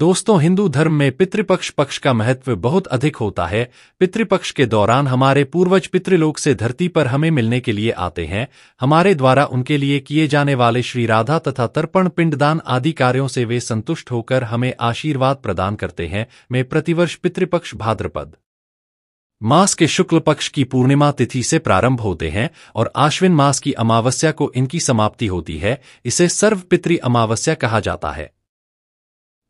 दोस्तों हिंदू धर्म में पितृपक्ष पक्ष का महत्व बहुत अधिक होता है पितृपक्ष के दौरान हमारे पूर्वज पितृलोक से धरती पर हमें मिलने के लिए आते हैं हमारे द्वारा उनके लिए किए जाने वाले श्री राधा तथा तर्पण पिंडदान आदि कार्यों से वे संतुष्ट होकर हमें आशीर्वाद प्रदान करते हैं मैं प्रतिवर्ष पितृपक्ष भाद्रपद मास के शुक्ल पक्ष की पूर्णिमा तिथि से प्रारंभ होते हैं और आश्विन मास की अमावस्या को इनकी समाप्ति होती है इसे सर्व अमावस्या कहा जाता है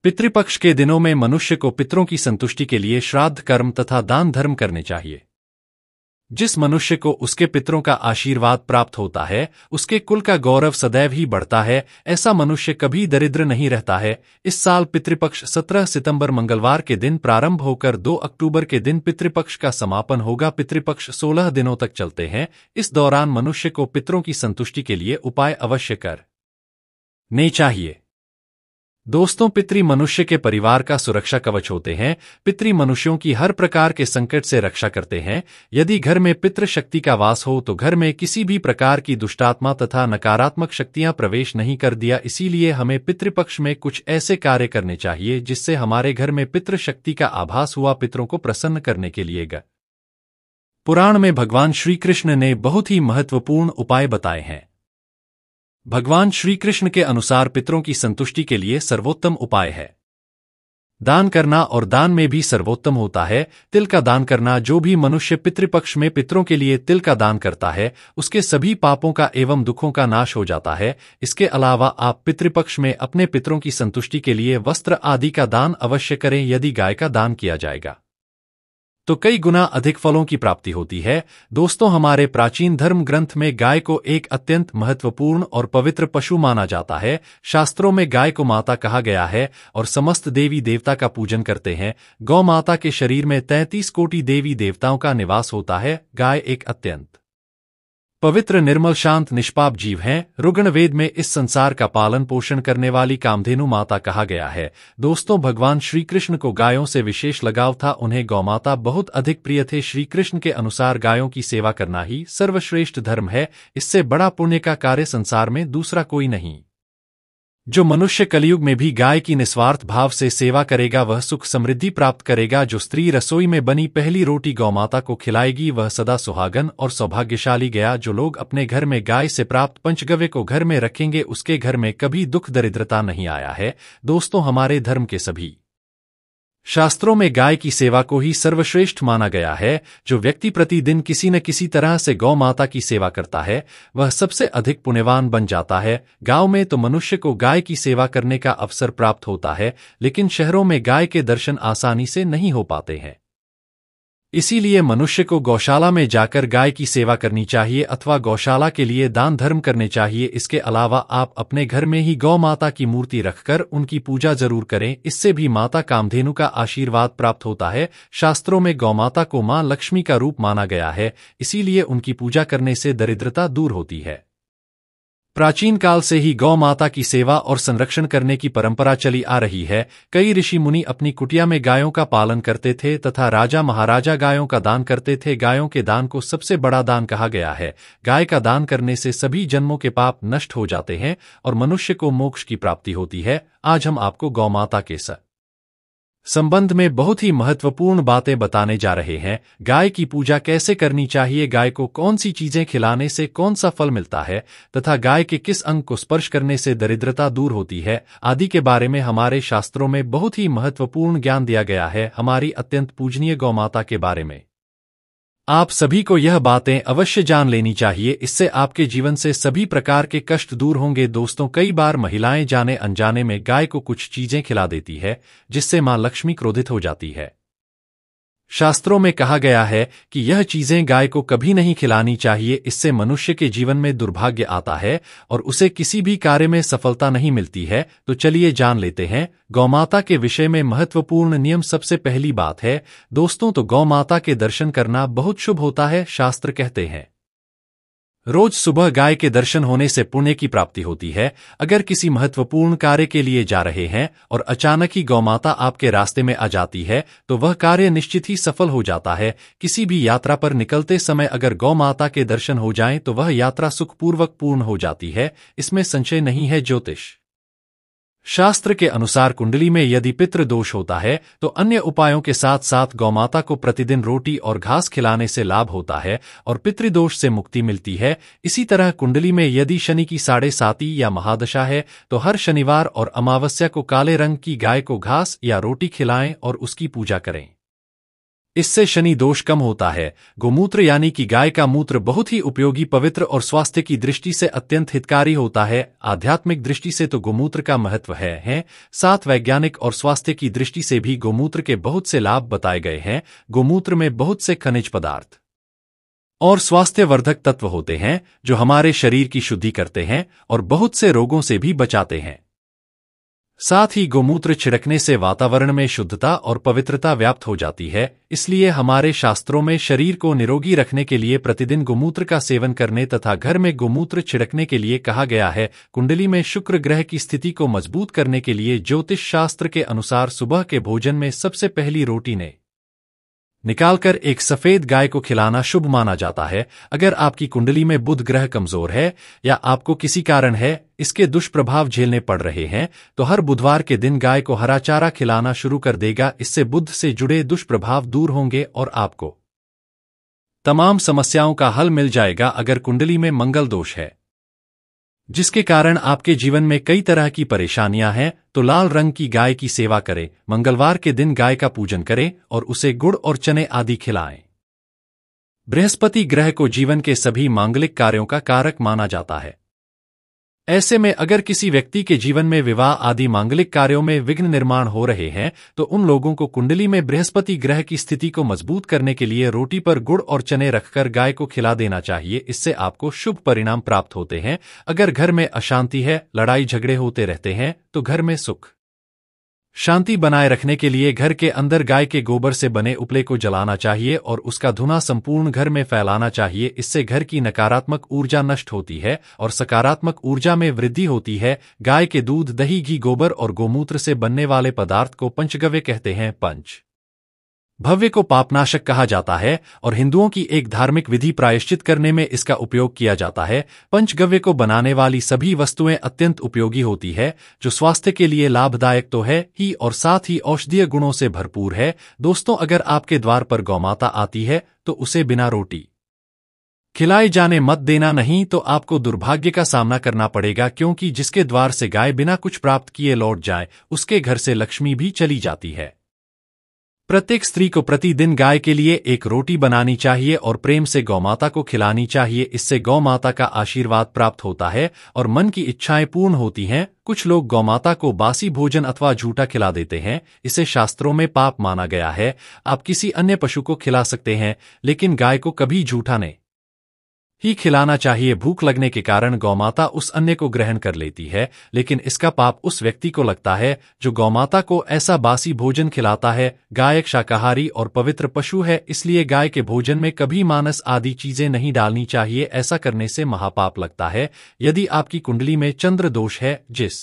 पितृपक्ष के दिनों में मनुष्य को पितरों की संतुष्टि के लिए श्राद्ध कर्म तथा दान धर्म करने चाहिए जिस मनुष्य को उसके पितरों का आशीर्वाद प्राप्त होता है उसके कुल का गौरव सदैव ही बढ़ता है ऐसा मनुष्य कभी दरिद्र नहीं रहता है इस साल पितृपक्ष 17 सितंबर मंगलवार के दिन प्रारंभ होकर 2 अक्टूबर के दिन पितृपक्ष का समापन होगा पितृपक्ष 16 दिनों तक चलते हैं इस दौरान मनुष्य को पितरों की संतुष्टि के लिए उपाय अवश्य कर नहीं चाहिए दोस्तों पितृ मनुष्य के परिवार का सुरक्षा कवच होते हैं पितृ मनुष्यों की हर प्रकार के संकट से रक्षा करते हैं यदि घर में पितृ शक्ति का वास हो तो घर में किसी भी प्रकार की दुष्टात्मा तथा नकारात्मक शक्तियां प्रवेश नहीं कर दिया इसीलिए हमें पितृपक्ष में कुछ ऐसे कार्य करने चाहिए जिससे हमारे घर में पितृ शक्ति का आभास हुआ पितरों को प्रसन्न करने के लिए गुराण पुराण में भगवान श्रीकृष्ण ने बहुत ही महत्वपूर्ण उपाय बताए हैं भगवान श्री कृष्ण के अनुसार पितरों की संतुष्टि के लिए सर्वोत्तम उपाय है दान करना और दान में भी सर्वोत्तम होता है तिल का दान करना जो भी मनुष्य पितृपक्ष में पितरों के लिए तिल का दान करता है उसके सभी पापों का एवं दुखों का नाश हो जाता है इसके अलावा आप पितृपक्ष में अपने पितरों की संतुष्टि के लिए वस्त्र आदि का दान अवश्य करें यदि गाय का दान किया जाएगा तो कई गुना अधिक फलों की प्राप्ति होती है दोस्तों हमारे प्राचीन धर्म ग्रंथ में गाय को एक अत्यंत महत्वपूर्ण और पवित्र पशु माना जाता है शास्त्रों में गाय को माता कहा गया है और समस्त देवी देवता का पूजन करते हैं गौ माता के शरीर में 33 कोटि देवी देवताओं का निवास होता है गाय एक अत्यंत पवित्र निर्मल शांत निष्पाप जीव हैं रुग्ण वेद में इस संसार का पालन पोषण करने वाली कामधेनु माता कहा गया है दोस्तों भगवान श्री कृष्ण को गायों से विशेष लगाव था उन्हें गौमाता बहुत अधिक प्रिय थे श्री कृष्ण के अनुसार गायों की सेवा करना ही सर्वश्रेष्ठ धर्म है इससे बड़ा पुण्य का कार्य संसार में दूसरा कोई नहीं जो मनुष्य कलयुग में भी गाय की निस्वार्थ भाव से सेवा करेगा वह सुख समृद्धि प्राप्त करेगा जो स्त्री रसोई में बनी पहली रोटी गौमाता को खिलाएगी वह सदा सुहागन और सौभाग्यशाली गया जो लोग अपने घर में गाय से प्राप्त पंचगव्य को घर में रखेंगे उसके घर में कभी दुख दरिद्रता नहीं आया है दोस्तों हमारे धर्म के सभी शास्त्रों में गाय की सेवा को ही सर्वश्रेष्ठ माना गया है जो व्यक्ति प्रतिदिन किसी न किसी तरह से गौ माता की सेवा करता है वह सबसे अधिक पुण्यवान बन जाता है गांव में तो मनुष्य को गाय की सेवा करने का अवसर प्राप्त होता है लेकिन शहरों में गाय के दर्शन आसानी से नहीं हो पाते हैं इसीलिए मनुष्य को गौशाला में जाकर गाय की सेवा करनी चाहिए अथवा गौशाला के लिए दान धर्म करने चाहिए इसके अलावा आप अपने घर में ही गौ माता की मूर्ति रखकर उनकी पूजा जरूर करें इससे भी माता कामधेनु का आशीर्वाद प्राप्त होता है शास्त्रों में गौ माता को माँ लक्ष्मी का रूप माना गया है इसीलिए उनकी पूजा करने से दरिद्रता दूर होती है प्राचीन काल से ही गौ माता की सेवा और संरक्षण करने की परंपरा चली आ रही है कई ऋषि मुनि अपनी कुटिया में गायों का पालन करते थे तथा राजा महाराजा गायों का दान करते थे गायों के दान को सबसे बड़ा दान कहा गया है गाय का दान करने से सभी जन्मों के पाप नष्ट हो जाते हैं और मनुष्य को मोक्ष की प्राप्ति होती है आज हम आपको गौ माता के साथ संबंध में बहुत ही महत्वपूर्ण बातें बताने जा रहे हैं गाय की पूजा कैसे करनी चाहिए गाय को कौन सी चीजें खिलाने से कौन सा फल मिलता है तथा गाय के किस अंग को स्पर्श करने से दरिद्रता दूर होती है आदि के बारे में हमारे शास्त्रों में बहुत ही महत्वपूर्ण ज्ञान दिया गया है हमारी अत्यंत पूजनीय गौमाता के बारे में आप सभी को यह बातें अवश्य जान लेनी चाहिए इससे आपके जीवन से सभी प्रकार के कष्ट दूर होंगे दोस्तों कई बार महिलाएं जाने अनजाने में गाय को कुछ चीजें खिला देती है जिससे मां लक्ष्मी क्रोधित हो जाती है शास्त्रों में कहा गया है कि यह चीजें गाय को कभी नहीं खिलानी चाहिए इससे मनुष्य के जीवन में दुर्भाग्य आता है और उसे किसी भी कार्य में सफलता नहीं मिलती है तो चलिए जान लेते हैं गौमाता के विषय में महत्वपूर्ण नियम सबसे पहली बात है दोस्तों तो गौमाता के दर्शन करना बहुत शुभ होता है शास्त्र कहते हैं रोज सुबह गाय के दर्शन होने से पुण्य की प्राप्ति होती है अगर किसी महत्वपूर्ण कार्य के लिए जा रहे हैं और अचानक ही गौमाता आपके रास्ते में आ जाती है तो वह कार्य निश्चित ही सफल हो जाता है किसी भी यात्रा पर निकलते समय अगर गौ माता के दर्शन हो जाएं तो वह यात्रा सुखपूर्वक पूर्ण हो जाती है इसमें संशय नहीं है ज्योतिष शास्त्र के अनुसार कुंडली में यदि पितृ दोष होता है तो अन्य उपायों के साथ साथ गौमाता को प्रतिदिन रोटी और घास खिलाने से लाभ होता है और पितृदोष से मुक्ति मिलती है इसी तरह कुंडली में यदि शनि की साढ़े साती या महादशा है तो हर शनिवार और अमावस्या को काले रंग की गाय को घास या रोटी खिलाएं और उसकी पूजा करें इससे शनि दोष कम होता है गोमूत्र यानी कि गाय का मूत्र बहुत ही उपयोगी पवित्र और स्वास्थ्य की दृष्टि से अत्यंत हितकारी होता है आध्यात्मिक दृष्टि से तो गोमूत्र का महत्व है है साथ वैज्ञानिक और स्वास्थ्य की दृष्टि से भी गोमूत्र के बहुत से लाभ बताए गए हैं गोमूत्र में बहुत से खनिज पदार्थ और स्वास्थ्यवर्धक तत्व होते हैं जो हमारे शरीर की शुद्धि करते हैं और बहुत से रोगों से भी बचाते हैं साथ ही गोमूत्र छिड़कने से वातावरण में शुद्धता और पवित्रता व्याप्त हो जाती है इसलिए हमारे शास्त्रों में शरीर को निरोगी रखने के लिए प्रतिदिन गोमूत्र का सेवन करने तथा घर में गोमूत्र छिड़कने के लिए कहा गया है कुंडली में शुक्र ग्रह की स्थिति को मजबूत करने के लिए ज्योतिष शास्त्र के अनुसार सुबह के भोजन में सबसे पहली रोटी ने निकालकर एक सफेद गाय को खिलाना शुभ माना जाता है अगर आपकी कुंडली में बुध ग्रह कमजोर है या आपको किसी कारण है इसके दुष्प्रभाव झेलने पड़ रहे हैं तो हर बुधवार के दिन गाय को हरा चारा खिलाना शुरू कर देगा इससे बुध से जुड़े दुष्प्रभाव दूर होंगे और आपको तमाम समस्याओं का हल मिल जाएगा अगर कुंडली में मंगल दोष है जिसके कारण आपके जीवन में कई तरह की परेशानियां हैं तो लाल रंग की गाय की सेवा करें मंगलवार के दिन गाय का पूजन करें और उसे गुड़ और चने आदि खिलाएं बृहस्पति ग्रह को जीवन के सभी मांगलिक कार्यों का कारक माना जाता है ऐसे में अगर किसी व्यक्ति के जीवन में विवाह आदि मांगलिक कार्यों में विघ्न निर्माण हो रहे हैं तो उन लोगों को कुंडली में बृहस्पति ग्रह की स्थिति को मजबूत करने के लिए रोटी पर गुड़ और चने रखकर गाय को खिला देना चाहिए इससे आपको शुभ परिणाम प्राप्त होते हैं अगर घर में अशांति है लड़ाई झगड़े होते रहते हैं तो घर में सुख शांति बनाए रखने के लिए घर के अंदर गाय के गोबर से बने उपले को जलाना चाहिए और उसका धुना संपूर्ण घर में फैलाना चाहिए इससे घर की नकारात्मक ऊर्जा नष्ट होती है और सकारात्मक ऊर्जा में वृद्धि होती है गाय के दूध दही घी गोबर और गोमूत्र से बनने वाले पदार्थ को पंचगव्य कहते हैं पंच भव्य को पापनाशक कहा जाता है और हिंदुओं की एक धार्मिक विधि प्रायश्चित करने में इसका उपयोग किया जाता है पंचगव्य को बनाने वाली सभी वस्तुएं अत्यंत उपयोगी होती है जो स्वास्थ्य के लिए लाभदायक तो है ही और साथ ही औषधीय गुणों से भरपूर है दोस्तों अगर आपके द्वार पर गौमाता आती है तो उसे बिना रोटी खिलाए जाने मत देना नहीं तो आपको दुर्भाग्य का सामना करना पड़ेगा क्योंकि जिसके द्वार से गाय बिना कुछ प्राप्त किए लौट जाए उसके घर से लक्ष्मी भी चली जाती है प्रत्येक स्त्री को प्रतिदिन गाय के लिए एक रोटी बनानी चाहिए और प्रेम से गौ माता को खिलानी चाहिए इससे गौ माता का आशीर्वाद प्राप्त होता है और मन की इच्छाएं पूर्ण होती हैं कुछ लोग गौ माता को बासी भोजन अथवा झूठा खिला देते हैं इसे शास्त्रों में पाप माना गया है आप किसी अन्य पशु को खिला सकते हैं लेकिन गाय को कभी झूठा नहीं ही खिलाना चाहिए भूख लगने के कारण गौमाता उस अन्य को ग्रहण कर लेती है लेकिन इसका पाप उस व्यक्ति को लगता है जो गौमाता को ऐसा बासी भोजन खिलाता है गाय एक शाकाहारी और पवित्र पशु है इसलिए गाय के भोजन में कभी मानस आदि चीजें नहीं डालनी चाहिए ऐसा करने से महापाप लगता है यदि आपकी कुंडली में चंद्र दोष है जिस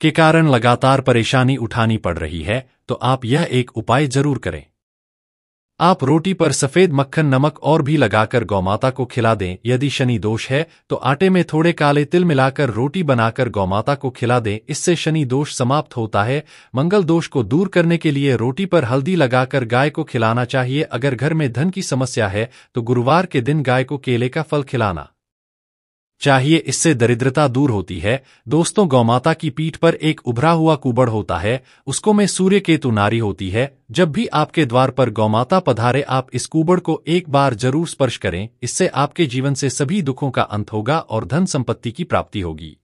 के कारण लगातार परेशानी उठानी पड़ रही है तो आप यह एक उपाय जरूर करें आप रोटी पर सफ़ेद मक्खन नमक और भी लगाकर गौमाता को खिला दें यदि शनि दोष है तो आटे में थोड़े काले तिल मिलाकर रोटी बनाकर गौमाता को खिला दें इससे शनि दोष समाप्त होता है मंगल दोष को दूर करने के लिए रोटी पर हल्दी लगाकर गाय को खिलाना चाहिए अगर घर में धन की समस्या है तो गुरुवार के दिन गाय को केले का फल खिलाना चाहिए इससे दरिद्रता दूर होती है दोस्तों गौमाता की पीठ पर एक उभरा हुआ कुबड़ होता है उसको में सूर्य केतु नारी होती है जब भी आपके द्वार पर गौमाता पधारे आप इस कुबड़ को एक बार जरूर स्पर्श करें इससे आपके जीवन से सभी दुखों का अंत होगा और धन संपत्ति की प्राप्ति होगी